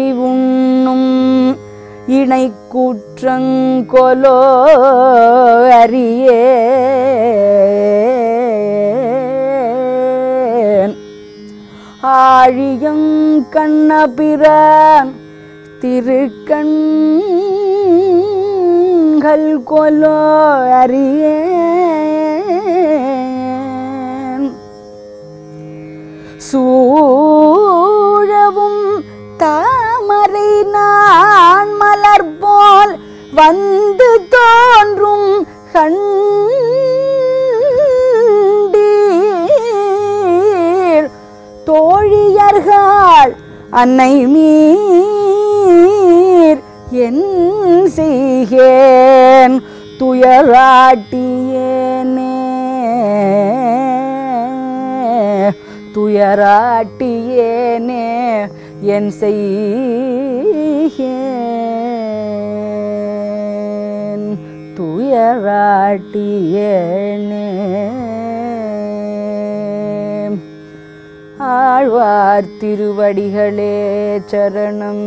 கவி உண்ணும் இணை கூற்றங்கொலோ ஆழியங் கண்ணபிரான் திருக்கண்கள் கொலோ அறியே சூ நான் மலர் போல் வந்து தோன்றும் கண்டீர் தோழியர்கள் அன்னை மீர் என் செய்கேன் துயராட்டியேனே துயராட்டியேனே என் செய் ஏன் துயராட்டியேனே ஆழ்வார் திருவடிகளே சரணம்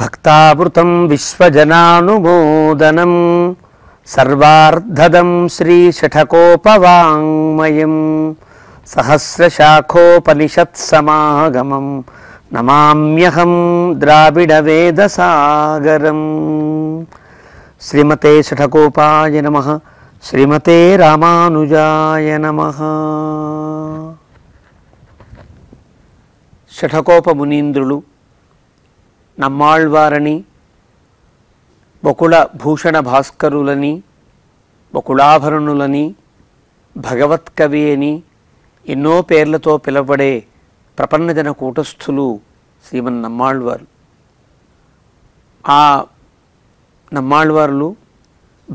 భక్తావృతం విశ్వజనానుమోదనం సర్వార్ధదం శ్రీషఠకోపవాంగ్మయం సహస్రశాఖోపనిషత్సమాగమం నమామ్యహం ద్రావిడ వేద సాగరం శ్రీమతే షఠకోపాయ నమ శ్రీమతే రామానుజాయ నమ షఠకోప మునీంద్రులు నమ్మాళ్వారని బకుళ భూషణ భాస్కరులని బకుళాభరణులని భగవత్కవి అని ఎన్నో పేర్లతో పిలవబడే ప్రపన్నజన కూటస్థులు శ్రీమన్ శ్రీమన్నమ్మాళ్ళవారు ఆ నమ్మాళ్ళవారులు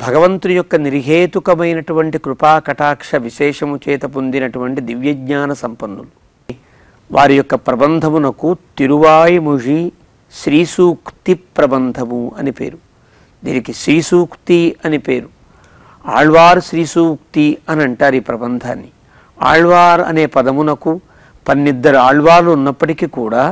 భగవంతుని యొక్క నిర్హేతుకమైనటువంటి కృపా కటాక్ష విశేషము చేత పొందినటువంటి దివ్యజ్ఞాన సంపన్నులు వారి యొక్క ప్రబంధమునకు తిరువాయిముషి శ్రీసూక్తి ప్రబంధము అని పేరు దీనికి శ్రీసూక్తి అని పేరు ఆళ్వారు శ్రీసూక్తి అని అంటారు ఈ ప్రబంధాన్ని ఆళ్వార్ అనే పదమునకు పన్నిద్దరు ఆళ్వార్లు ఉన్నప్పటికీ కూడా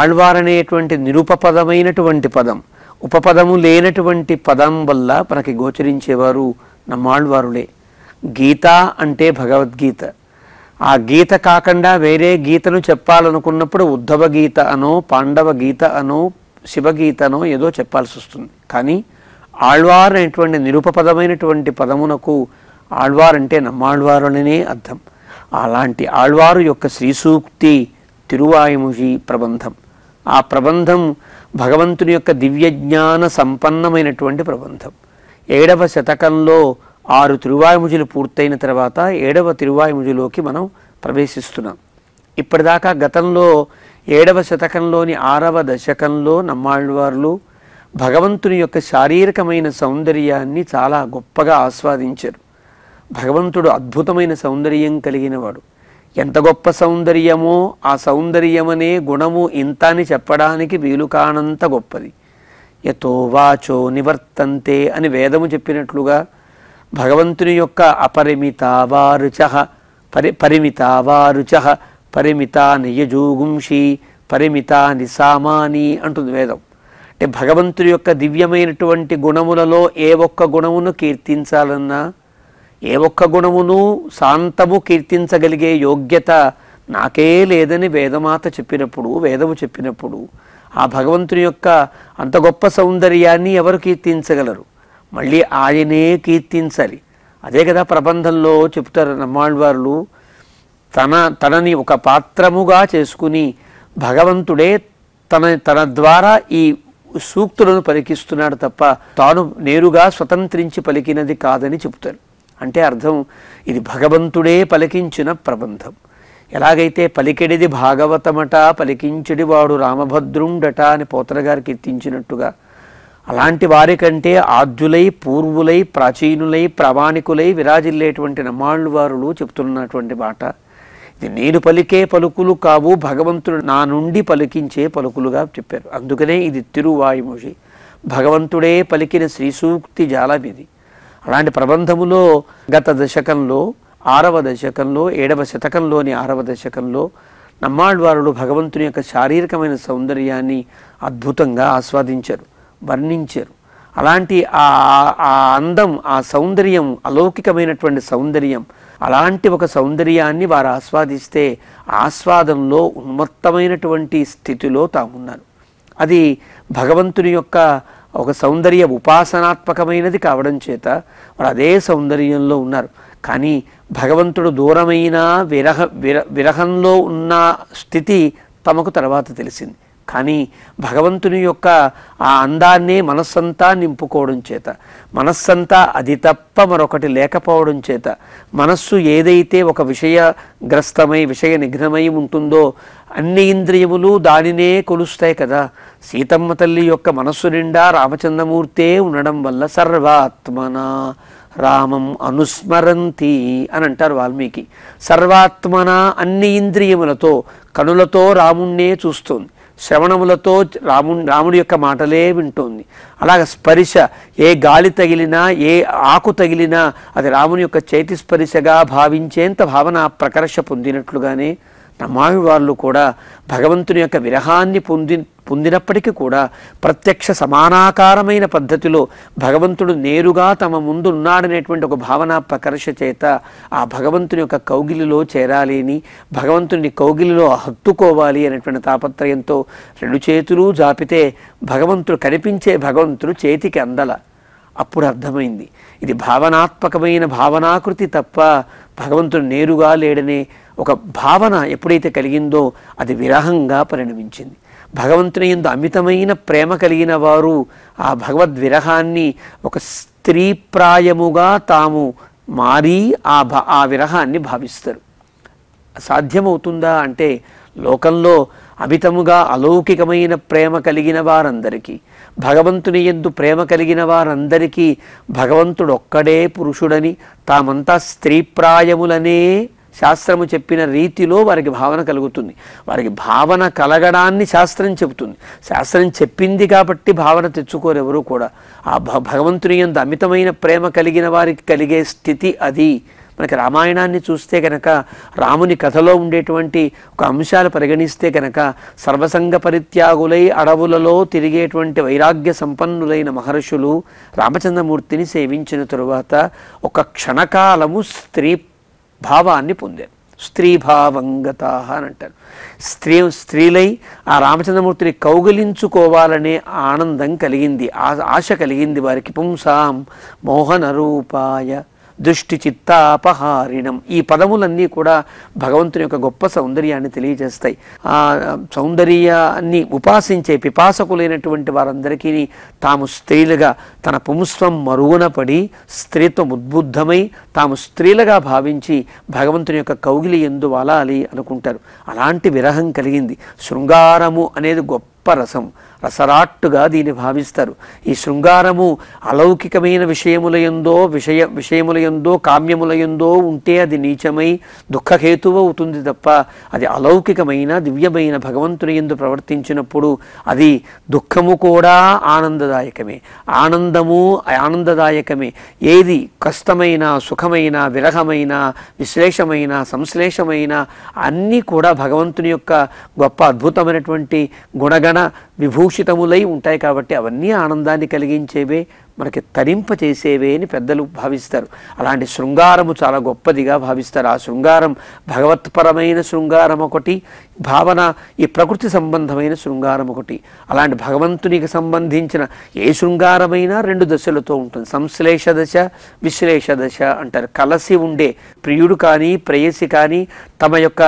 ఆళ్వార్ అనేటువంటి నిరుపపదమైనటువంటి పదం ఉపపదము లేనటువంటి పదం వల్ల మనకి గోచరించేవారు నమ్మాళ్వారులే గీత అంటే భగవద్గీత ఆ గీత కాకుండా వేరే గీతను చెప్పాలనుకున్నప్పుడు ఉద్ధవ గీత అనో పాండవ గీత అనో శివగీతనో ఏదో చెప్పాల్సి వస్తుంది కానీ ఆళ్వార్ అనేటువంటి నిరుపపదమైనటువంటి పదమునకు ఆళ్వార్ అంటే నమ్మాళ్వారు అనే అర్థం అలాంటి ఆళ్వారు యొక్క శ్రీసూక్తి తిరువాయుముషి ప్రబంధం ఆ ప్రబంధం భగవంతుని యొక్క దివ్యజ్ఞాన సంపన్నమైనటువంటి ప్రబంధం ఏడవ శతకంలో ఆరు తిరువాయుముజులు పూర్తయిన తర్వాత ఏడవ తిరువాయుముజులోకి మనం ప్రవేశిస్తున్నాం ఇప్పటిదాకా గతంలో ఏడవ శతకంలోని ఆరవ దశకంలో నమ్మాళ్ళవార్లు భగవంతుని యొక్క శారీరకమైన సౌందర్యాన్ని చాలా గొప్పగా ఆస్వాదించారు భగవంతుడు అద్భుతమైన సౌందర్యం కలిగినవాడు ఎంత గొప్ప సౌందర్యమో ఆ సౌందర్యమనే గుణము ఇంత అని చెప్పడానికి వీలు కానంత గొప్పది యతో వాచో నివర్తంతే అని వేదము చెప్పినట్లుగా భగవంతుని యొక్క వారుచ పరి వారుచ పరిమిత నియజోగుంషి పరిమితా నిసామాని అంటుంది వేదం అంటే భగవంతుని యొక్క దివ్యమైనటువంటి గుణములలో ఏ ఒక్క గుణమును కీర్తించాలన్నా ఏ ఒక్క గుణమును శాంతము కీర్తించగలిగే యోగ్యత నాకే లేదని వేదమాత చెప్పినప్పుడు వేదము చెప్పినప్పుడు ఆ భగవంతుని యొక్క అంత గొప్ప సౌందర్యాన్ని ఎవరు కీర్తించగలరు మళ్ళీ ఆయనే కీర్తించాలి అదే కదా ప్రబంధంలో చెప్తారు నమ్మాళ్ళవార్లు తన తనని ఒక పాత్రముగా చేసుకుని భగవంతుడే తన తన ద్వారా ఈ సూక్తులను పలికిస్తున్నాడు తప్ప తాను నేరుగా స్వతంత్రించి పలికినది కాదని చెబుతారు అంటే అర్థం ఇది భగవంతుడే పలికించిన ప్రబంధం ఎలాగైతే పలికెడిది భాగవతమట వాడు రామభద్రుండట అని పోతరగారు కీర్తించినట్టుగా అలాంటి వారికంటే ఆద్యులై పూర్వులై ప్రాచీనులై ప్రామాణికులై విరాజిల్లేటువంటి నమ్మాళ్ళు వారులు చెప్తున్నటువంటి మాట ఇది నేను పలికే పలుకులు కావు భగవంతుడు నా నుండి పలికించే పలుకులుగా చెప్పారు అందుకనే ఇది తిరువాయుమూషి భగవంతుడే పలికిన శ్రీసూక్తి జాలం ఇది అలాంటి ప్రబంధములో గత దశకంలో ఆరవ దశకంలో ఏడవ శతకంలోని ఆరవ దశకంలో నమ్మాళ్వారులు భగవంతుని యొక్క శారీరకమైన సౌందర్యాన్ని అద్భుతంగా ఆస్వాదించారు వర్ణించారు అలాంటి ఆ అందం ఆ సౌందర్యం అలౌకికమైనటువంటి సౌందర్యం అలాంటి ఒక సౌందర్యాన్ని వారు ఆస్వాదిస్తే ఆస్వాదంలో ఉన్మత్తమైనటువంటి స్థితిలో తాగున్నారు అది భగవంతుని యొక్క ఒక సౌందర్య ఉపాసనాత్మకమైనది కావడం చేత వాడు అదే సౌందర్యంలో ఉన్నారు కానీ భగవంతుడు దూరమైన విరహ విర విరహంలో ఉన్న స్థితి తమకు తర్వాత తెలిసింది కానీ భగవంతుని యొక్క ఆ అందాన్నే మనస్సంతా నింపుకోవడం చేత మనస్సంతా అది తప్ప మరొకటి లేకపోవడం చేత మనస్సు ఏదైతే ఒక విషయగ్రస్తమై విషయ నిఘ్నమై ఉంటుందో అన్ని ఇంద్రియములు దానినే కొలుస్తాయి కదా సీతమ్మ తల్లి యొక్క మనస్సు నిండా రామచంద్రమూర్తే ఉండడం వల్ల సర్వాత్మన రామం అనుస్మరంతి అని అంటారు వాల్మీకి సర్వాత్మన అన్ని ఇంద్రియములతో కనులతో రాముణ్ణే చూస్తుంది శ్రవణములతో రాము రాముడి యొక్క మాటలే వింటోంది అలాగ స్పరిశ ఏ గాలి తగిలినా ఏ ఆకు తగిలినా అది రాముని యొక్క చేతి స్పరిశగా భావించేంత భావన ప్రకర్ష పొందినట్లుగానే నమామి వాళ్ళు కూడా భగవంతుని యొక్క విరహాన్ని పొంది పొందినప్పటికీ కూడా ప్రత్యక్ష సమానాకారమైన పద్ధతిలో భగవంతుడు నేరుగా తమ ముందు ఉన్నాడనేటువంటి ఒక భావన ప్రకర్ష చేత ఆ భగవంతుని యొక్క కౌగిలిలో చేరాలి అని భగవంతుని కౌగిలిలో హత్తుకోవాలి అనేటువంటి తాపత్రయంతో రెండు చేతులు జాపితే భగవంతుడు కనిపించే భగవంతుడు చేతికి అందల అప్పుడు అర్థమైంది ఇది భావనాత్మకమైన భావనాకృతి తప్ప భగవంతుడు నేరుగా లేడనే ఒక భావన ఎప్పుడైతే కలిగిందో అది విరహంగా పరిణమించింది భగవంతుని ఎందు అమితమైన ప్రేమ కలిగిన వారు ఆ భగవద్ విరహాన్ని ఒక స్త్రీ ప్రాయముగా తాము మారి ఆ భ ఆ విరహాన్ని భావిస్తారు సాధ్యమవుతుందా అంటే లోకంలో అమితముగా అలౌకికమైన ప్రేమ కలిగిన వారందరికీ భగవంతుని ఎందు ప్రేమ కలిగిన వారందరికీ భగవంతుడొక్కడే పురుషుడని తామంతా స్త్రీప్రాయములనే శాస్త్రము చెప్పిన రీతిలో వారికి భావన కలుగుతుంది వారికి భావన కలగడాన్ని శాస్త్రం చెబుతుంది శాస్త్రం చెప్పింది కాబట్టి భావన తెచ్చుకోరు ఎవరు కూడా ఆ భ భగవంతుని ఎందు అమితమైన ప్రేమ కలిగిన వారికి కలిగే స్థితి అది మనకి రామాయణాన్ని చూస్తే కనుక రాముని కథలో ఉండేటువంటి ఒక అంశాలు పరిగణిస్తే కనుక సర్వసంగ పరిత్యాగులై అడవులలో తిరిగేటువంటి వైరాగ్య సంపన్నులైన మహర్షులు రామచంద్రమూర్తిని సేవించిన తరువాత ఒక క్షణకాలము స్త్రీ భావాన్ని పొందారు స్త్రీభావంగతా అని అంటారు స్త్రీ స్త్రీలై ఆ రామచంద్రమూర్తిని కౌగలించుకోవాలనే ఆనందం కలిగింది ఆశ కలిగింది వారికి పుంసాం మోహన రూపాయ దృష్టి చిత్తాపహారిణం ఈ పదములన్నీ కూడా భగవంతుని యొక్క గొప్ప సౌందర్యాన్ని తెలియజేస్తాయి ఆ సౌందర్యాన్ని ఉపాసించే పిపాసకులైనటువంటి వారందరికీ తాము స్త్రీలుగా తన పుంస్వం మరుగున పడి స్త్రీత్వం ఉద్బుద్ధమై తాము స్త్రీలుగా భావించి భగవంతుని యొక్క కౌగిలి ఎందు వాలాలి అనుకుంటారు అలాంటి విరహం కలిగింది శృంగారము అనేది గొప్ప రసం రసరాట్టుగా దీన్ని భావిస్తారు ఈ శృంగారము అలౌకికమైన విషయములయందో విషయ విషయములయందో కామ్యములయందో ఉంటే అది నీచమై దుఃఖహేతువు అవుతుంది తప్ప అది అలౌకికమైన దివ్యమైన భగవంతుని ఎందు ప్రవర్తించినప్పుడు అది దుఃఖము కూడా ఆనందదాయకమే ఆనందము ఆనందదాయకమే ఏది కష్టమైన సుఖమైన విరహమైన విశ్లేషమైన సంశ్లేషమైన అన్నీ కూడా భగవంతుని యొక్క గొప్ప అద్భుతమైనటువంటి గుణగణ విభూ భూషితములై ఉంటాయి కాబట్టి అవన్నీ ఆనందాన్ని కలిగించేవే మనకి తరింపచేసేవే అని పెద్దలు భావిస్తారు అలాంటి శృంగారము చాలా గొప్పదిగా భావిస్తారు ఆ శృంగారం భగవత్పరమైన శృంగారం ఒకటి భావన ఈ ప్రకృతి సంబంధమైన శృంగారం ఒకటి అలాంటి భగవంతునికి సంబంధించిన ఏ శృంగారమైనా రెండు దశలతో ఉంటుంది సంశ్లేష దశ విశ్లేష దశ అంటారు కలసి ఉండే ప్రియుడు కానీ ప్రేయసి కానీ తమ యొక్క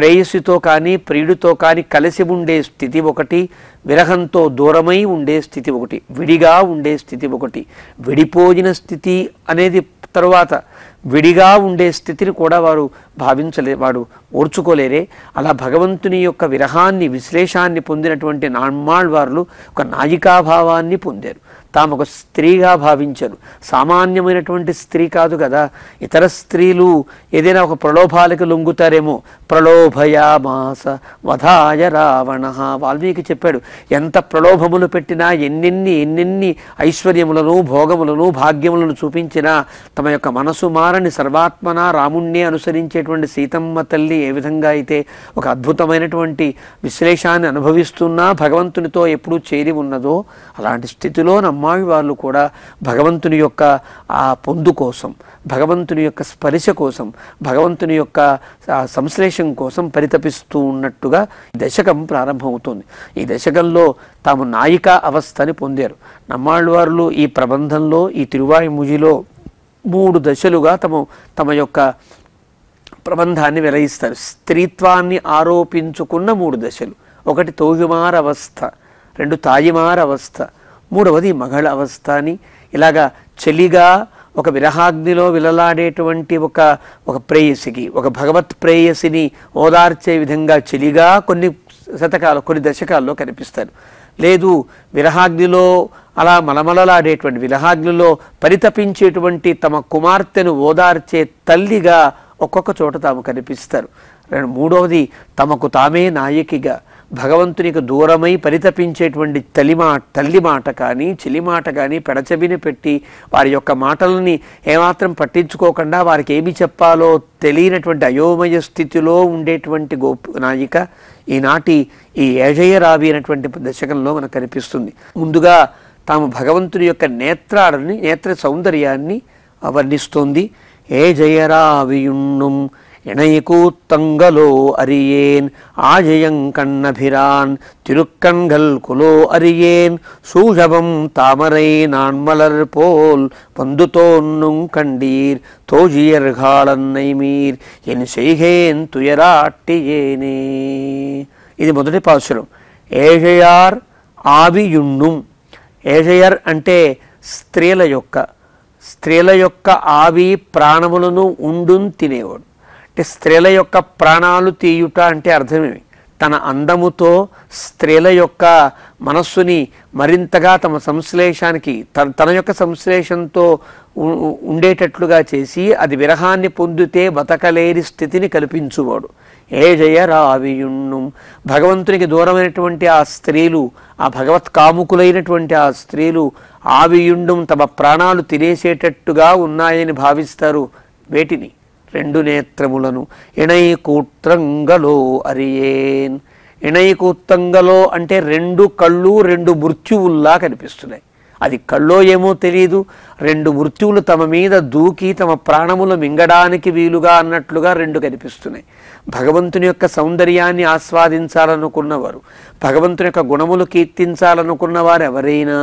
ప్రేయసితో కానీ ప్రియుడితో కానీ కలిసి ఉండే స్థితి ఒకటి విరహంతో దూరమై ఉండే స్థితి ఒకటి విడిగా ఉండే స్థితి ఒకటి విడిపోయిన స్థితి అనేది తరువాత విడిగా ఉండే స్థితిని కూడా వారు భావించలే వాడు ఓర్చుకోలేరే అలా భగవంతుని యొక్క విరహాన్ని విశ్లేషాన్ని పొందినటువంటి నాన్మాళ్ వారులు ఒక నాయికాభావాన్ని పొందారు తాము ఒక స్త్రీగా భావించారు సామాన్యమైనటువంటి స్త్రీ కాదు కదా ఇతర స్త్రీలు ఏదైనా ఒక ప్రలోభాలకు లొంగుతారేమో ప్రలోభయామాస వధాయ రావణ వాల్మీకి చెప్పాడు ఎంత ప్రలోభములు పెట్టినా ఎన్నెన్ని ఎన్నెన్ని ఐశ్వర్యములను భోగములను భాగ్యములను చూపించినా తమ యొక్క మనసు మా వారిని సర్వాత్మన రాముణ్ణే అనుసరించేటువంటి సీతమ్మ తల్లి ఏ విధంగా అయితే ఒక అద్భుతమైనటువంటి విశ్లేషాన్ని అనుభవిస్తున్నా భగవంతునితో ఎప్పుడూ చేరి ఉన్నదో అలాంటి స్థితిలో నమ్మావి వాళ్ళు కూడా భగవంతుని యొక్క ఆ పొందు కోసం భగవంతుని యొక్క స్పరిశ కోసం భగవంతుని యొక్క సంశ్లేషం కోసం పరితపిస్తూ ఉన్నట్టుగా దశకం ప్రారంభమవుతుంది ఈ దశకంలో తాము నాయిక అవస్థని పొందారు నమ్మాళ్ళవారులు ఈ ప్రబంధంలో ఈ ముజిలో మూడు దశలుగా తమ తమ యొక్క ప్రబంధాన్ని వెలయిస్తారు స్త్రీత్వాన్ని ఆరోపించుకున్న మూడు దశలు ఒకటి తోగిమార అవస్థ రెండు తాయిమార అవస్థ మూడవది మగళ అవస్థ అని ఇలాగా చలిగా ఒక విరహాగ్నిలో విలలాడేటువంటి ఒక ఒక ప్రేయసికి ఒక భగవత్ ప్రేయసిని ఓదార్చే విధంగా చలిగా కొన్ని శతకాలు కొన్ని దశకాల్లో కనిపిస్తారు లేదు విరహాగ్నిలో అలా మలమలలాడేటువంటి విలహాగ్నిలో పరితపించేటువంటి తమ కుమార్తెను ఓదార్చే తల్లిగా ఒక్కొక్క చోట తాము కనిపిస్తారు మూడవది తమకు తామే నాయకిగా భగవంతునికి దూరమై పరితపించేటువంటి తలిమా తల్లి మాట కానీ చెలి మాట కానీ పెడచెవిన పెట్టి వారి యొక్క మాటలని ఏమాత్రం పట్టించుకోకుండా వారికి ఏమి చెప్పాలో తెలియనటువంటి అయోమయ స్థితిలో ఉండేటువంటి గోప నాయిక ఈనాటి ఈ ఏజయ రావి అనేటువంటి దశకంలో మనకు కనిపిస్తుంది ముందుగా తాము భగవంతుని యొక్క నేత్రాలని నేత్ర సౌందర్యాన్ని వర్ణిస్తోంది ఏ జయరావియుణ్ణుం இணைகூத்தங்களோ அறியேன் ஆஜயங்கண்ணபிரான் திருக்கண்கள் குலோ அறியேன் சூழவம் தாமரை நான் மலர் போல் வந்து தோன்னுங் கண்டீர் தோஜியர்காலன்னை மீர் என் செய்கேன் துயராட்டியேனே இது முதటి பாசுரம் ஏழையார் ஆவியுண்ணும் ఏషయర్ అంటే స్త్రీల యొక్క స్త్రీల యొక్క ఆవి ప్రాణములను ఉండున్ తినేవాడు అంటే స్త్రీల యొక్క ప్రాణాలు తీయుట అంటే అర్థమేమి తన అందముతో స్త్రీల యొక్క మనస్సుని మరింతగా తమ సంశ్లేషానికి తన యొక్క సంశ్లేషంతో ఉండేటట్లుగా చేసి అది విరహాన్ని పొందితే బతకలేని స్థితిని కల్పించువాడు ఏ జయ రావియుణ్ణు భగవంతునికి దూరమైనటువంటి ఆ స్త్రీలు ఆ భగవత్ కాముకులైనటువంటి ఆ స్త్రీలు ఆవియుండం తమ ప్రాణాలు తినేసేటట్టుగా ఉన్నాయని భావిస్తారు వేటిని రెండు నేత్రములను ఇణైకూత్రంగలో కూత్రంగలో అరియేన్ ఇణైకూత్రంగలో కూత్రంగలో అంటే రెండు కళ్ళు రెండు మృత్యువుల్లా కనిపిస్తున్నాయి అది కళ్ళో ఏమో తెలియదు రెండు మృత్యువులు తమ మీద దూకి తమ ప్రాణములు మింగడానికి వీలుగా అన్నట్లుగా రెండు కనిపిస్తున్నాయి భగవంతుని యొక్క సౌందర్యాన్ని ఆస్వాదించాలనుకున్నవారు భగవంతుని యొక్క గుణములు కీర్తించాలనుకున్న వారు ఎవరైనా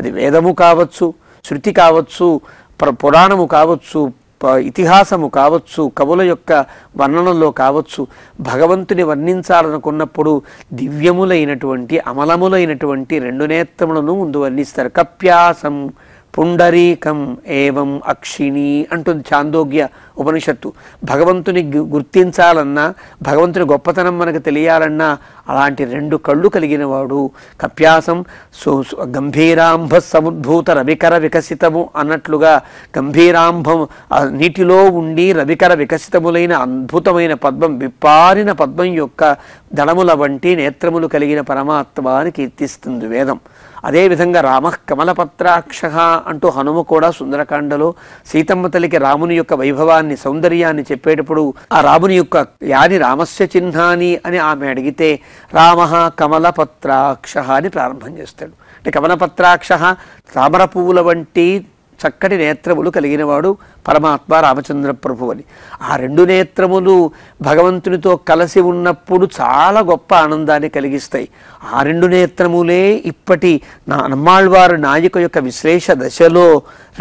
అది వేదము కావచ్చు శృతి కావచ్చు పురాణము కావచ్చు ఇతిహాసము కావచ్చు కవుల యొక్క వర్ణనలో కావచ్చు భగవంతుని వర్ణించాలనుకున్నప్పుడు దివ్యములైనటువంటి అమలములైనటువంటి రెండు నేత్రములను ముందు వర్ణిస్తారు కప్యాసం పుండరీకం ఏవం అక్షిణి అంటుంది చాందోగ్య ఉపనిషత్తు భగవంతుని గుర్తించాలన్నా భగవంతుని గొప్పతనం మనకు తెలియాలన్నా అలాంటి రెండు కళ్ళు కలిగిన వాడు కప్యాసం సో గంభీరాంభ సముద్భూత రవికర వికసితము అన్నట్లుగా గంభీరాంభం నీటిలో ఉండి రవికర వికసితములైన అద్భుతమైన పద్మం విప్పారిన పద్మం యొక్క దళముల వంటి నేత్రములు కలిగిన పరమాత్మాని కీర్తిస్తుంది వేదం అదేవిధంగా రామ కమలపత్రాక్ష అంటూ హనుమ కూడా సుందరకాండలో సీతమ్మ తల్లికి రాముని యొక్క వైభవాన్ని అందాన్ని సౌందర్యాన్ని చెప్పేటప్పుడు ఆ రాముని యొక్క యాని రామస్య చిహ్నాని అని ఆమె అడిగితే రామ పత్రాక్ష అని ప్రారంభం చేస్తాడు అంటే పత్రాక్ష తామర పువ్వుల వంటి చక్కటి నేత్రములు కలిగినవాడు పరమాత్మ రామచంద్ర ప్రభు అని ఆ రెండు నేత్రములు భగవంతునితో కలిసి ఉన్నప్పుడు చాలా గొప్ప ఆనందాన్ని కలిగిస్తాయి ఆ రెండు నేత్రములే ఇప్పటి నా నమ్మాళ్వారు నాయక యొక్క విశ్లేష దశలో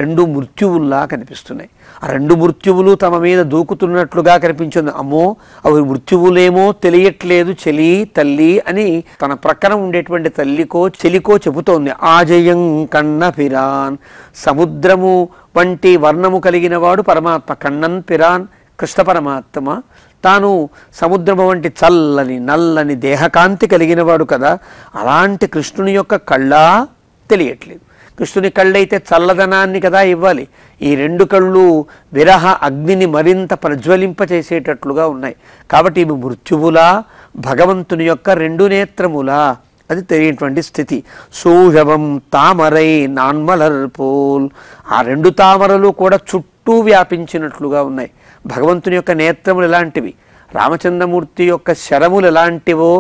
రెండు మృత్యువుల్లా కనిపిస్తున్నాయి రెండు మృత్యువులు తమ మీద దూకుతున్నట్లుగా కనిపించింది అమ్మో అవి మృత్యువులేమో తెలియట్లేదు చెలి తల్లి అని తన ప్రక్కన ఉండేటువంటి తల్లికో చెలికో చెబుతోంది ఆజయం కన్న పిరాన్ సముద్రము వంటి వర్ణము కలిగిన వాడు పరమాత్మ కన్నన్ పిరాన్ కృష్ణ పరమాత్మ తాను సముద్రము వంటి చల్లని నల్లని దేహకాంతి కలిగినవాడు కదా అలాంటి కృష్ణుని యొక్క కళ్ళా తెలియట్లేదు కృష్ణుని కళ్ళైతే చల్లదనాన్ని కదా ఇవ్వాలి ఈ రెండు కళ్ళు విరహ అగ్నిని మరింత ప్రజ్వలింపచేసేటట్లుగా ఉన్నాయి కాబట్టి ఇవి మృత్యువులా భగవంతుని యొక్క రెండు నేత్రములా అది తెలియనటువంటి స్థితి సూషభం తామరై నాన్మలర్ పోల్ ఆ రెండు తామరలు కూడా చుట్టూ వ్యాపించినట్లుగా ఉన్నాయి భగవంతుని యొక్క నేత్రములు ఎలాంటివి రామచంద్రమూర్తి యొక్క శరములు ఎలాంటివో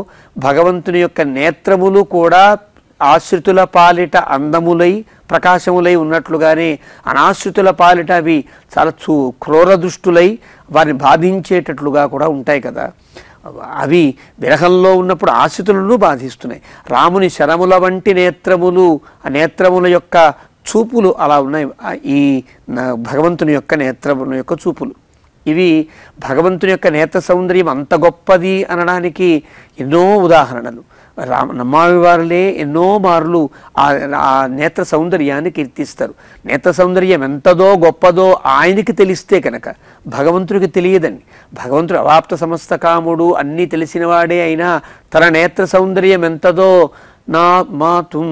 భగవంతుని యొక్క నేత్రములు కూడా ఆశ్రితుల పాలిట అందములై ప్రకాశములై ఉన్నట్లుగానే అనాశ్రితుల పాలిట అవి చాలా చూ క్రూర దుష్టులై వారిని బాధించేటట్లుగా కూడా ఉంటాయి కదా అవి విరహంలో ఉన్నప్పుడు ఆశ్రితులను బాధిస్తున్నాయి రాముని శరముల వంటి నేత్రములు ఆ నేత్రముల యొక్క చూపులు అలా ఉన్నాయి ఈ భగవంతుని యొక్క నేత్రముల యొక్క చూపులు ఇవి భగవంతుని యొక్క నేత్ర సౌందర్యం అంత గొప్పది అనడానికి ఎన్నో ఉదాహరణలు రామ నమ్మావి వారులే ఎన్నో మార్లు ఆ నేత్ర సౌందర్యాన్ని కీర్తిస్తారు నేత్ర సౌందర్యం ఎంతదో గొప్పదో ఆయనకి తెలిస్తే కనుక భగవంతుడికి తెలియదండి భగవంతుడు అవాప్త సమస్త కాముడు అన్నీ తెలిసినవాడే అయినా తన నేత్ర సౌందర్యం ఎంతదో నా తుం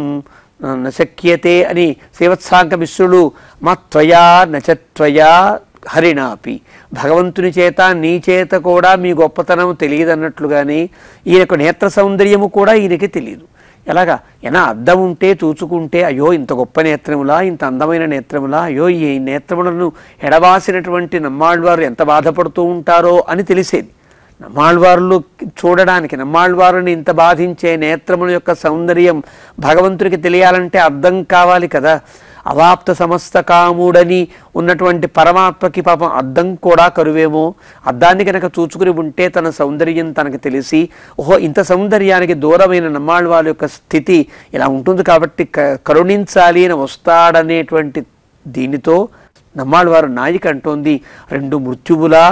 నశక్యతే అని శ్రీవత్సాంక మిశ్రుడు మా త్వయా నచత్వయా హరిణాపి భగవంతుని చేత నీ చేత కూడా మీ గొప్పతనం తెలియదన్నట్లుగానే ఈయనకు నేత్ర సౌందర్యము కూడా ఈయనకి తెలియదు ఎలాగా ఎలా అద్దం ఉంటే చూచుకుంటే అయ్యో ఇంత గొప్ప నేత్రములా ఇంత అందమైన నేత్రములా అయ్యో ఈ నేత్రములను ఎడవాసినటువంటి నమ్మాళ్ళవారు ఎంత బాధపడుతూ ఉంటారో అని తెలిసేది నమ్మాళ్ళవారులు చూడడానికి నమ్మాళ్ళవారుని ఇంత బాధించే నేత్రముల యొక్క సౌందర్యం భగవంతుడికి తెలియాలంటే అర్థం కావాలి కదా అవాప్త సమస్త కాముడని ఉన్నటువంటి పరమాత్మకి పాపం అద్దం కూడా కరువేమో అద్దాన్ని కనుక చూచుకుని ఉంటే తన సౌందర్యం తనకు తెలిసి ఓహో ఇంత సౌందర్యానికి దూరమైన నమ్మాళ్ళ యొక్క స్థితి ఇలా ఉంటుంది కాబట్టి కరుణించాలి అని వస్తాడనేటువంటి దీనితో వారు నాయిక అంటోంది రెండు మృత్యువులా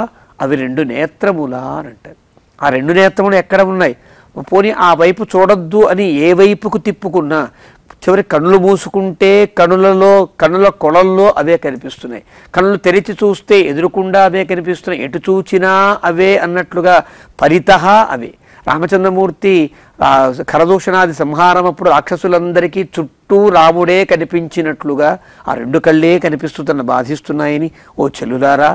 అవి రెండు నేత్రములా అని అంటారు ఆ రెండు నేత్రములు ఎక్కడ ఉన్నాయి పోనీ ఆ వైపు చూడొద్దు అని ఏ వైపుకు తిప్పుకున్నా చివరి కనులు మూసుకుంటే కనులలో కనుల కొలల్లో అవే కనిపిస్తున్నాయి కనులు తెరిచి చూస్తే ఎదురుకుండా అవే కనిపిస్తున్నాయి ఎటు చూచినా అవే అన్నట్లుగా పరితహ అవే రామచంద్రమూర్తి కరదూషణాది సంహారం అప్పుడు రాక్షసులందరికీ చుట్టూ రాముడే కనిపించినట్లుగా ఆ రెండు కళ్ళే కనిపిస్తున్న బాధిస్తున్నాయని ఓ చెల్లులారా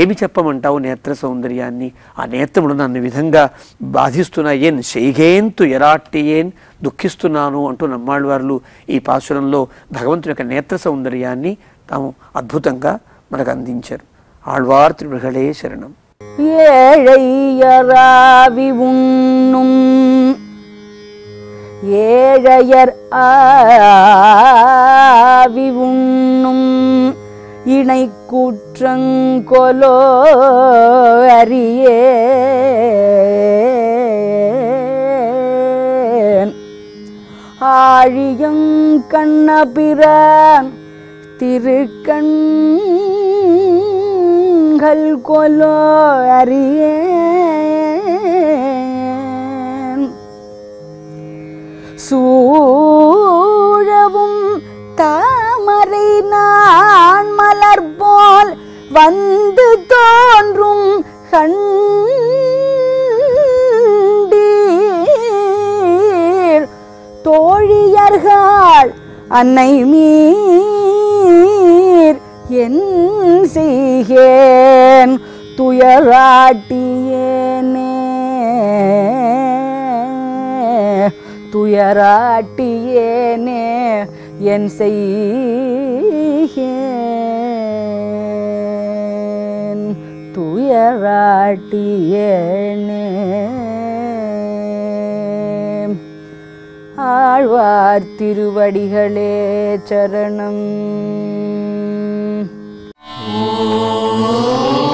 ఏమి చెప్పమంటావు నేత్ర సౌందర్యాన్ని ఆ నేత్రముడు నన్ను విధంగా బాధిస్తున్నాయేన్ శైఘేంతు ఏన్ దుఃఖిస్తున్నాను అంటూ నమ్మాళ్ళవార్లు ఈ పాశురంలో భగవంతుని యొక్క నేత్ర సౌందర్యాన్ని తాము అద్భుతంగా మనకు అందించారు ఆళ్వార్ త్రిమృగలే శరణం ஏழையராவி உண்ணும் ஏழையர் ஆவி உண்ணும் இணை கூற்றங்கொலோ அறியே கண்ணபிரான் திருக்கண் கொலோ அறிய சூழவும் தாமரை நான் மலர் போல் வந்து தோன்றும் கண்டீர் தோழியர்கள் அன்னை மீ என் செய்கேன் துயராட்டியேனே துயராட்டியேனே என் செய்கேன் துயராட்டியேனே ஆழ்வார் திருவடிகளே சரணம் Oh